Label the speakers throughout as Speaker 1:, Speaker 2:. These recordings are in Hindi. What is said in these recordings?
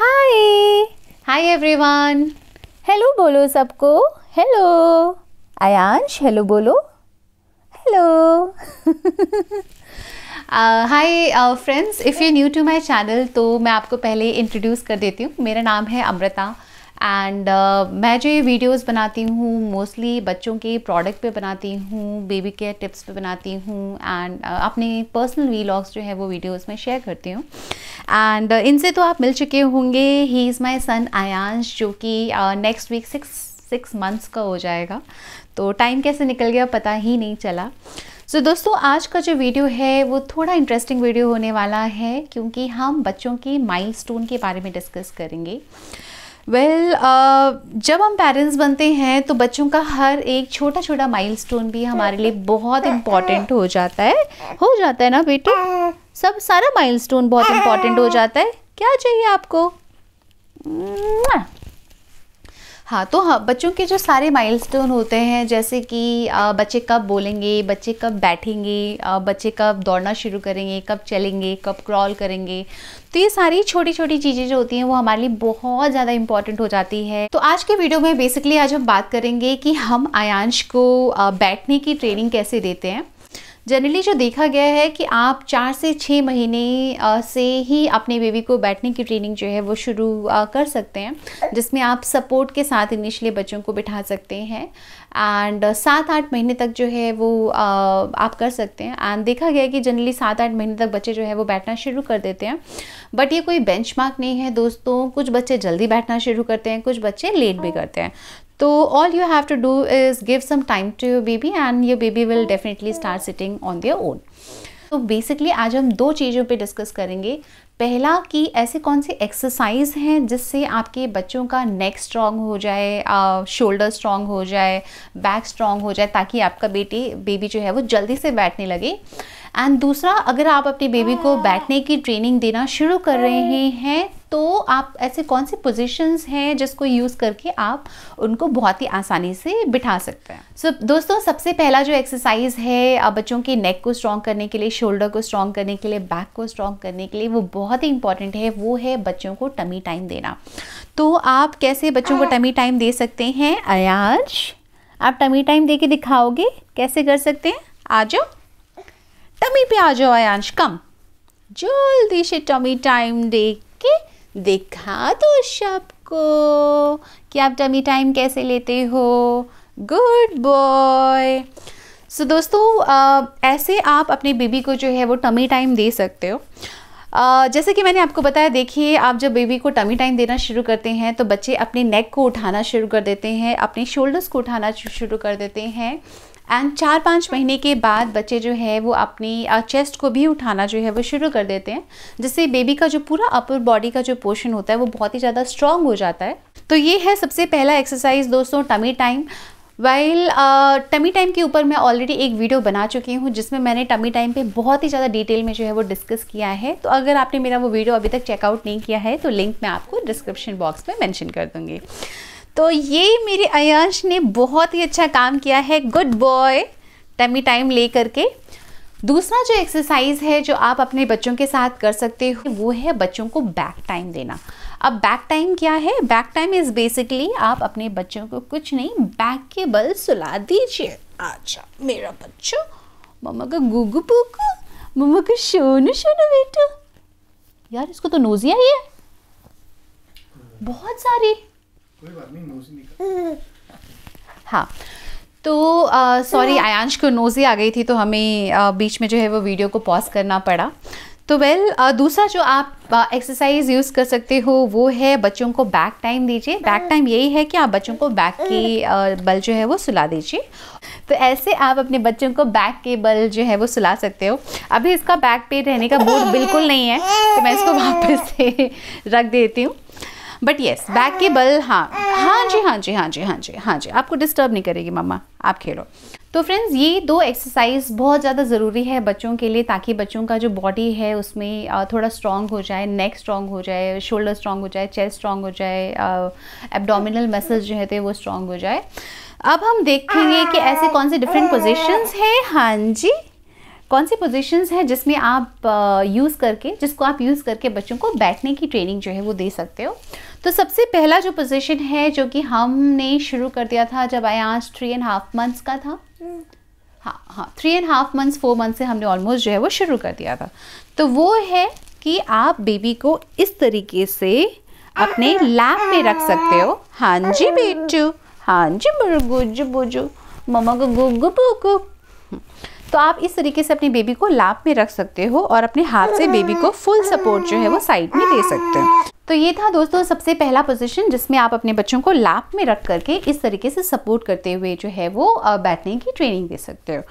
Speaker 1: हाय हाय एवरीवन हेलो बोलो सबको हेलो आयांश हेलो बोलो hello hi friends if you new to my channel तो मैं आपको पहले इंट्रोड्यूस कर देती हूँ मेरा नाम है अमृता एंड uh, मैं जो ये वीडियोस बनाती हूँ मोस्टली बच्चों के प्रोडक्ट पे बनाती हूँ बेबी केयर टिप्स पे बनाती हूँ एंड uh, अपने पर्सनल वीलॉग्स जो है वो वीडियोस में शेयर करती हूँ एंड uh, इनसे तो आप मिल चुके होंगे ही इज़ माई सन आयांश जो कि next week six six months का हो जाएगा तो टाइम कैसे निकल गया पता ही नहीं चला सो so, दोस्तों आज का जो वीडियो है वो थोड़ा इंटरेस्टिंग वीडियो होने वाला है क्योंकि हम बच्चों के माइलस्टोन के बारे में डिस्कस करेंगे वेल well, uh, जब हम पेरेंट्स बनते हैं तो बच्चों का हर एक छोटा छोटा माइलस्टोन भी हमारे लिए बहुत इम्पॉर्टेंट हो जाता है हो जाता है ना बेटे सब सारा माइलस्टोन बहुत इंपॉर्टेंट हो जाता है क्या चाहिए आपको हाँ तो हाँ बच्चों के जो सारे माइलस्टोन होते हैं जैसे कि बच्चे कब बोलेंगे बच्चे कब बैठेंगे बच्चे कब दौड़ना शुरू करेंगे कब चलेंगे कब क्रॉल करेंगे तो ये सारी छोटी छोटी चीज़ें जो होती हैं वो हमारे लिए बहुत ज़्यादा इंपॉर्टेंट हो जाती है तो आज के वीडियो में बेसिकली आज हम बात करेंगे कि हम आयांश को बैठने की ट्रेनिंग कैसे देते हैं जनरली जो देखा गया है कि आप चार से छः महीने से ही अपने बेबी को बैठने की ट्रेनिंग जो है वो शुरू कर सकते हैं जिसमें आप सपोर्ट के साथ इनिशली बच्चों को बिठा सकते हैं एंड सात आठ महीने तक जो है वो आप कर सकते हैं एंड देखा गया है कि जनरली सात आठ महीने तक बच्चे जो है वो बैठना शुरू कर देते हैं बट ये कोई बेंच नहीं है दोस्तों कुछ बच्चे जल्दी बैठना शुरू करते हैं कुछ बच्चे लेट भी हाँ। करते हैं तो all you have to do is give some time to your baby and your baby will definitely start sitting on their own तो बेसिकली आज हम दो चीज़ों पे डिस्कस करेंगे पहला कि ऐसे कौन से एक्सरसाइज हैं जिससे आपके बच्चों का नेक स्ट्रांग हो जाए शोल्डर स्ट्रांग हो जाए बैक स्ट्रांग हो जाए ताकि आपका बेटी बेबी जो है वो जल्दी से बैठने लगे एंड दूसरा अगर आप अपने बेबी को हाँ। बैठने की ट्रेनिंग देना शुरू कर रहे हाँ। हैं तो आप ऐसे कौन से पोजीशंस हैं जिसको यूज़ करके आप उनको बहुत ही आसानी से बिठा सकते हैं सो so, दोस्तों सबसे पहला जो एक्सरसाइज है बच्चों के नेक को स्ट्रॉन्ग करने के लिए शोल्डर को स्ट्रॉन्ग करने के लिए बैक को स्ट्रॉन्ग करने के लिए वो बहुत ही इंपॉर्टेंट है वो है बच्चों को टमी टाइम देना तो आप कैसे बच्चों को टमी हाँ। टाइम दे सकते हैं अयाज आप टमी टाइम दे के दिखाओगे कैसे कर सकते हैं आ जाओ टमी पे आ जाओ आयांश कम जल्दी से टमी टाइम देख के दिखा दो सबको कि आप टमी टाइम कैसे लेते हो गुड बॉय सो दोस्तों ऐसे आप अपने बेबी को जो है वो टमी टाइम दे सकते हो जैसे कि मैंने आपको बताया देखिए आप जब बेबी को टमी टाइम देना शुरू करते हैं तो बच्चे अपने नेक को उठाना शुरू कर देते हैं अपने शोल्डर्स को उठाना शुरू कर देते हैं एंड चार पाँच महीने के बाद बच्चे जो है वो अपनी चेस्ट को भी उठाना जो है वो शुरू कर देते हैं जिससे बेबी का जो पूरा अपर बॉडी का जो पोर्शन होता है वो बहुत ही ज़्यादा स्ट्रॉन्ग हो जाता है तो ये है सबसे पहला एक्सरसाइज दोस्तों tummy time while tummy time के ऊपर मैं ऑलरेडी एक वीडियो बना चुकी हूँ जिसमें मैंने टमी टाइम पे बहुत ही ज़्यादा डिटेल में जो है वो डिस्कस किया है तो अगर आपने मेरा वो वीडियो अभी तक चेकआउट नहीं किया है तो लिंक मैं आपको डिस्क्रिप्शन बॉक्स में मैंशन कर दूँगी तो ये मेरे अयांश ने बहुत ही अच्छा काम किया है गुड बॉय टमी टाइम ले करके दूसरा जो एक्सरसाइज है जो आप अपने बच्चों के साथ कर सकते हो वो है बच्चों को बैक टाइम देना अब बैक टाइम क्या है बैक टाइम इज़ बेसिकली आप अपने बच्चों को कुछ नहीं बैक के बल सुला दीजिए अच्छा मेरा बच्चों मम्मा का गुगु पुगु मम्मा का शोनू शोनू बेटा यार इसको तो नोजिया ही है बहुत सारी हाँ तो सॉरी आयांश को नोजी आ गई थी तो हमें uh, बीच में जो है वो वीडियो को पॉज करना पड़ा तो वेल well, uh, दूसरा जो आप एक्सरसाइज uh, यूज़ कर सकते हो वो है बच्चों को बैक टाइम दीजिए बैक टाइम यही है कि आप बच्चों को बैक के बल जो है वो सुला दीजिए तो ऐसे आप अपने बच्चों को बैक के बल जो है वो सुला सकते हो अभी इसका बैक पेन रहने का मूड बिल्कुल नहीं है तो मैं इसको वापस से रख देती हूँ बट येस बैक के बल हाँ हाँ जी हाँ जी हाँ जी हाँ जी हाँ जी आपको डिस्टर्ब नहीं करेगी मम्मा आप खेलो तो फ्रेंड्स ये दो एक्सरसाइज बहुत ज़्यादा ज़रूरी है बच्चों के लिए ताकि बच्चों का जो बॉडी है उसमें थोड़ा स्ट्रॉन्ग हो जाए नेक स्ट्रॉन्ग हो जाए शोल्डर स्ट्रॉन्ग हो जाए चेस्ट स्ट्रॉन्ग हो जाए एब्डोमिनल मसल्स जो है थे वो स्ट्रॉन्ग हो जाए अब हम देखेंगे कि ऐसे कौन से डिफरेंट पोजिशंस हैं हाँ जी कौन सी पोजीशंस हैं जिसमें आप यूज़ करके जिसको आप यूज़ करके बच्चों को बैठने की ट्रेनिंग जो है वो दे सकते हो तो सबसे पहला जो पोजीशन है जो कि हमने शुरू कर दिया था जब आई आज थ्री एंड हाफ मंथ्स का था हाँ हाँ three and half months four month से हमने ऑलमोस्ट जो है वो शुरू कर दिया था तो वो है कि आप बेबी को इस तरीके से अपने लैप में रख सकते हो हाँ जी बेटू हाँ जी बुजू ममा को गुग तो आप इस तरीके से अपने बेबी को लाप में रख सकते हो और अपने हाथ से बेबी को फुल सपोर्ट जो है वो साइड में दे सकते हो तो ये था दोस्तों सबसे पहला पोजीशन जिसमें आप अपने बच्चों को लाप में रख करके इस तरीके से सपोर्ट करते हुए जो है वो बैठने की ट्रेनिंग दे सकते हो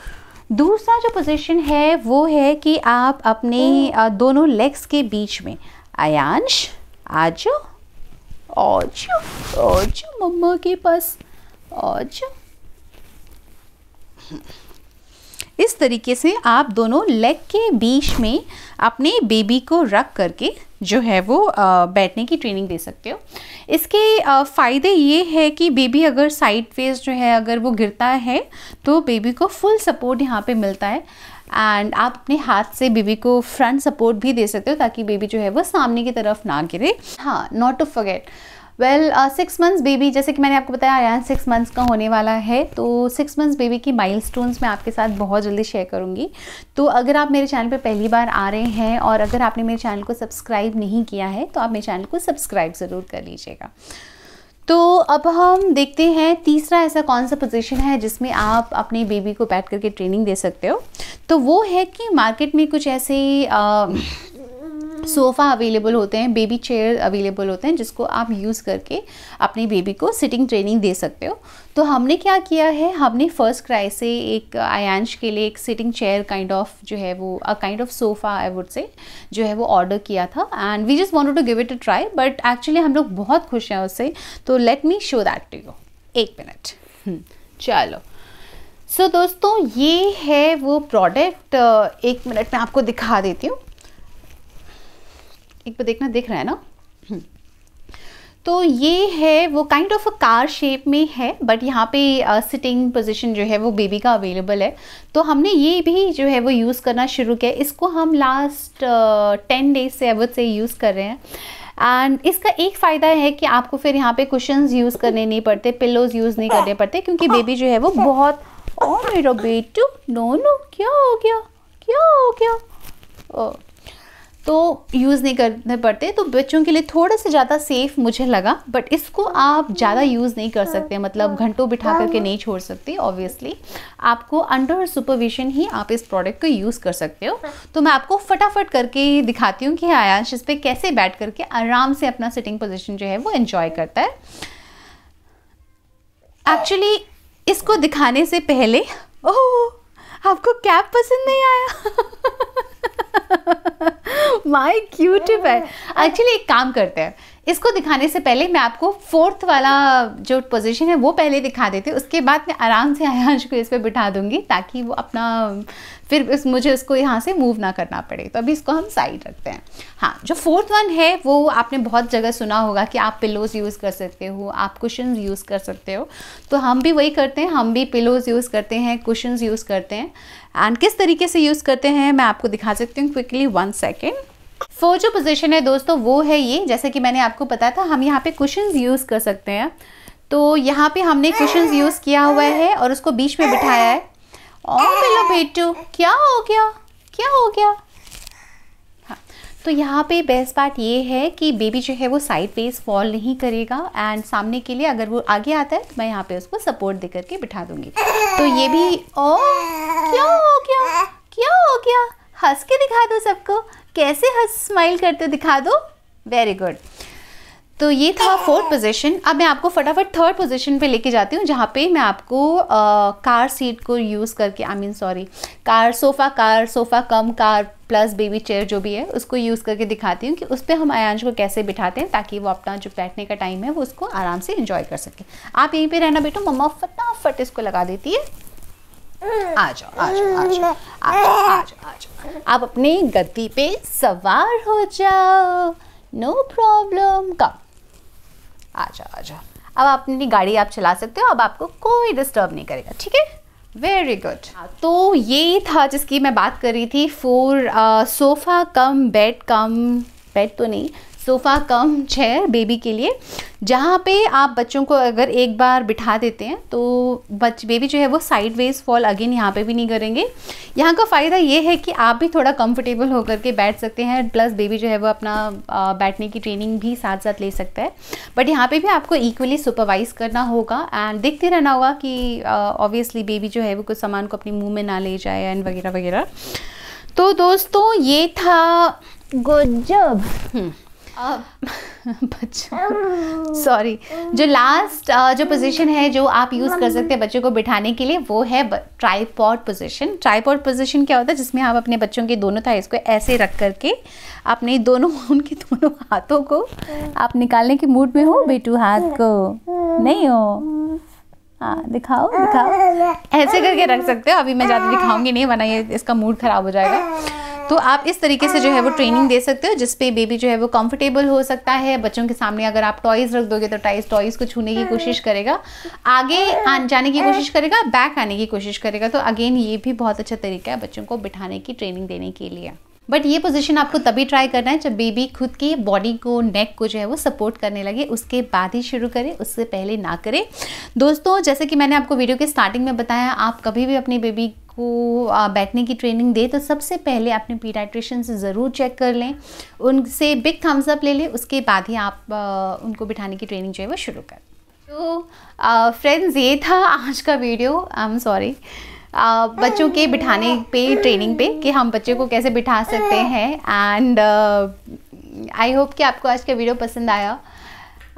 Speaker 1: दूसरा जो पोजीशन है वो है कि आप अपने दोनों लेग्स के बीच में आयांश आज आज आज मम्मा के पास आज इस तरीके से आप दोनों लेग के बीच में अपने बेबी को रख करके जो है वो बैठने की ट्रेनिंग दे सकते हो इसके फ़ायदे ये है कि बेबी अगर साइड फेस जो है अगर वो गिरता है तो बेबी को फुल सपोर्ट यहाँ पे मिलता है एंड आप अपने हाथ से बेबी को फ्रंट सपोर्ट भी दे सकते हो ताकि बेबी जो है वो सामने की तरफ ना गिरे हाँ not to forget well six months baby जैसे कि मैंने आपको बताया अरान सिक्स मंथ्स का होने वाला है तो सिक्स मंथ्स बेबी की माइलस्टोन्स मैं आपके साथ बहुत जल्दी शेयर करूँगी तो अगर आप मेरे चैनल पर पहली बार आ रहे हैं और अगर आपने मेरे चैनल को सब्सक्राइब नहीं किया है तो आप मेरे चैनल को सब्सक्राइब ज़रूर कर लीजिएगा तो अब हम देखते हैं तीसरा ऐसा कौन सा पोजीशन है जिसमें आप अपने बेबी को बैठ करके ट्रेनिंग दे सकते हो तो वो है कि मार्केट में कुछ ऐसे आ, uh, सोफ़ा अवेलेबल होते हैं बेबी चेयर अवेलेबल होते हैं जिसको आप यूज़ करके अपने बेबी को सिटिंग ट्रेनिंग दे सकते हो तो हमने क्या किया है हमने फ़र्स्ट क्राई से एक आयांश के लिए एक सिटिंग चेयर काइंड ऑफ जो है वो a kind of sofa I would say जो है वो ऑर्डर किया था and we just want to give it a try but actually हम लोग बहुत खुश हैं उससे तो let me show that to you एक मिनट हम्म, चलो सो so, दोस्तों ये है वो प्रोडक्ट एक मिनट में आपको दिखा देती हूँ एक बार देखना दिख रहा है ना तो ये है वो kind of a car shape में है बट यहाँ पे सिटिंग uh, पोजीशन जो है वो बेबी का अवेलेबल है तो हमने ये भी जो है वो यूज़ करना शुरू किया इसको हम लास्ट टेन डेज से अवध से यूज़ कर रहे हैं एंड इसका एक फ़ायदा है कि आपको फिर यहाँ पे कुशन यूज़ करने नहीं पड़ते पिलोज यूज़ नहीं करने पड़ते क्योंकि बेबी जो है वो बहुत ओ मेरा बेटू नो नो क्या हो गया क्या हो गया ओ तो यूज़ नहीं करने पड़ते तो बच्चों के लिए थोड़ा सा ज़्यादा सेफ मुझे लगा बट इसको आप ज़्यादा यूज़ नहीं कर सकते मतलब घंटों बिठा करके हाँ। नहीं छोड़ सकते ऑब्वियसली आपको अंडर सुपरविजन ही आप इस प्रोडक्ट को यूज़ कर सकते हो हाँ। तो मैं आपको फटाफट करके दिखाती हूँ कि हाँ, आयाश इस पर कैसे बैठ करके आराम से अपना सिटिंग पोजिशन जो है वो इन्जॉय करता है एक्चुअली इसको दिखाने से पहले ओह आपको कैब पसंद नहीं आया माई क्यूटिप है एक्चुअली हाँ। एक काम करते हैं इसको दिखाने से पहले मैं आपको फोर्थ वाला जो पोजीशन है वो पहले दिखा देती हूँ उसके बाद मैं आराम से आयांश को इस पर बिठा दूँगी ताकि वो अपना फिर इस मुझे उसको यहाँ से मूव ना करना पड़े तो अभी इसको हम साइड रखते हैं हाँ जो फोर्थ वन है वो आपने बहुत जगह सुना होगा कि आप पिलोज़ यूज़ कर सकते हो आप कुशन यूज़ कर सकते हो तो हम भी वही करते हैं हम भी पिलोज़ यूज़ करते हैं कुशन यूज़ करते हैं एंड किस तरीके से यूज़ करते हैं मैं आपको दिखा सकती हूँ क्विकली वन सेकेंड फोर जो पोजिशन है दोस्तों वो है ये जैसे कि मैंने आपको बताया था हम यहाँ पे क्वेश्चन यूज़ कर सकते हैं तो यहाँ पे हमने क्वेश्चन यूज़ किया हुआ है और उसको बीच में बिठाया है और बेटू क्या हो गया क्या हो गया हाँ, तो यहाँ पे बेस्ट पार्ट ये है कि बेबी जो है वो साइड वेज फॉल नहीं करेगा एंड सामने के लिए अगर वो आगे आता है तो मैं यहाँ पे उसको सपोर्ट दे करके बिठा दूंगी तो ये भी ओ क्या हो गया क्या हो गया हंस के दिखा दो सबको कैसे हंस स्माइल करते दिखा दो वेरी गुड तो ये था फोर्थ पोजीशन अब मैं आपको फटाफट थर्ड पोजीशन पे लेके जाती हूँ जहाँ पे मैं आपको आ, कार सीट को यूज़ करके I mean sorry car sofa car sofa cum car plus baby chair जो भी है उसको यूज़ करके दिखाती हूँ कि उस पर हम आयांश को कैसे बिठाते हैं ताकि वो अपना जो बैठने का टाइम है वो उसको आराम से इंजॉय कर सके आप यहीं पर रहना बेटो मम्मा फटाफट इसको लगा देती है आ जाओ आ जाओ आ जाओ आ जाओ आप अपने गद्दी पे सवार हो जाओ नो प्रॉब्लम कम आ जाओ आ जाओ अब अपनी गाड़ी आप चला सकते हो अब आपको कोई डिस्टर्ब नहीं करेगा ठीक है वेरी गुड हाँ। तो ये था जिसकी मैं बात कर रही थी for sofa cum bed cum bed तो नहीं सोफ़ा कम चेयर बेबी के लिए जहाँ पे आप बच्चों को अगर एक बार बिठा देते हैं तो बच बेबी जो है वो साइड वेज फॉल अगेन यहाँ पे भी नहीं करेंगे यहाँ का फ़ायदा ये है कि आप भी थोड़ा कंफर्टेबल होकर के बैठ सकते हैं प्लस बेबी जो है वो अपना बैठने की ट्रेनिंग भी साथ साथ ले सकता है बट यहाँ पे भी आपको इक्वली सुपरवाइज़ करना होगा एंड देखते रहना होगा कि ऑब्वियसली बेबी जो है वो कुछ सामान को अपने मुँह में ना ले जाए एंड वगैरह वगैरह तो दोस्तों ये था गुजब सॉरी जो लास्ट uh, जो पोजीशन है जो आप यूज़ कर सकते हैं बच्चों को बिठाने के लिए वो है ट्राईपॉड पोजीशन ट्राईपॉड पोजीशन क्या होता है जिसमें आप अपने बच्चों के दोनों थाइस को ऐसे रख करके अपने दोनों उनके दोनों हाथों को आप निकालने के मूड में हो बेटू हाथ को नहीं हो हाँ दिखाओ दिखाओ ऐसे करके रख सकते हो अभी मैं ज़्यादा दिखाऊंगी नहीं वरना ये इसका मूड ख़राब हो जाएगा तो आप इस तरीके से जो है वो ट्रेनिंग हाँ। दे सकते हो जिसपे बेबी जो है वो कंफर्टेबल हो सकता है बच्चों के सामने अगर आप टॉयज़ रख दोगे तो टाइज टॉयज़ को छूने की कोशिश हाँ। करेगा आगे हाँ। जाने की कोशिश करेगा बैक आने की कोशिश करेगा तो अगेन ये भी बहुत अच्छा तरीका है बच्चों को बिठाने की ट्रेनिंग देने के लिए बट ये पोजीशन आपको तभी ट्राई करना है जब बेबी खुद की बॉडी को नेक को जो है वो सपोर्ट करने लगे उसके बाद ही शुरू करें उससे पहले ना करें दोस्तों जैसे कि मैंने आपको वीडियो के स्टार्टिंग में बताया आप कभी भी अपनी बेबी को बैठने की ट्रेनिंग दे तो सबसे पहले अपने पीडाट्रिशन से ज़रूर चेक कर लें उनसे बिग थम्स अप ले लें उसके बाद ही आप उनको बिठाने की ट्रेनिंग जो है वो शुरू करें तो फ्रेंड्स ये था आज का वीडियो आई एम सॉरी बच्चों के बिठाने पे ट्रेनिंग पे कि हम बच्चे को कैसे बिठा सकते हैं एंड आई होप कि आपको आज का वीडियो पसंद आया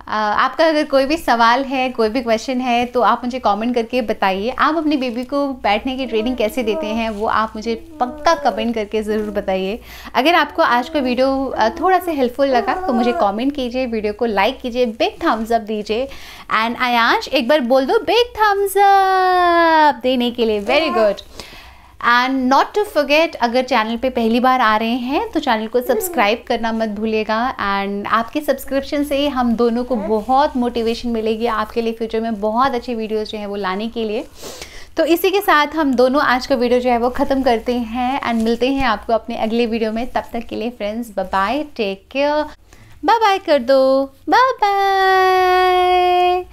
Speaker 1: आपका अगर कोई भी सवाल है कोई भी क्वेश्चन है तो आप मुझे कमेंट करके बताइए आप अपनी बेबी को बैठने की ट्रेनिंग कैसे देते हैं वो आप मुझे पक्का कमेंट करके ज़रूर बताइए अगर आपको आज का वीडियो थोड़ा सा हेल्पफुल लगा तो मुझे कमेंट कीजिए वीडियो को लाइक कीजिए बिग थम्स अप दीजिए एंड आयांश एक बार बोल दो बिग थम्स अप देने के लिए very good and not to forget अगर चैनल पे पहली बार आ रहे हैं तो चैनल को सब्सक्राइब करना मत भूलिएगा एंड आपके सब्सक्रिप्शन से हम दोनों को बहुत मोटिवेशन मिलेगी आपके लिए फ्यूचर में बहुत अच्छी वीडियोज़ जो हैं वो लाने के लिए तो इसी के साथ हम दोनों आज का वीडियो जो है वो ख़त्म करते हैं एंड मिलते हैं आपको अपने अगले वीडियो में तब तक के लिए friends bye take care bye bye कर दो बाय बाय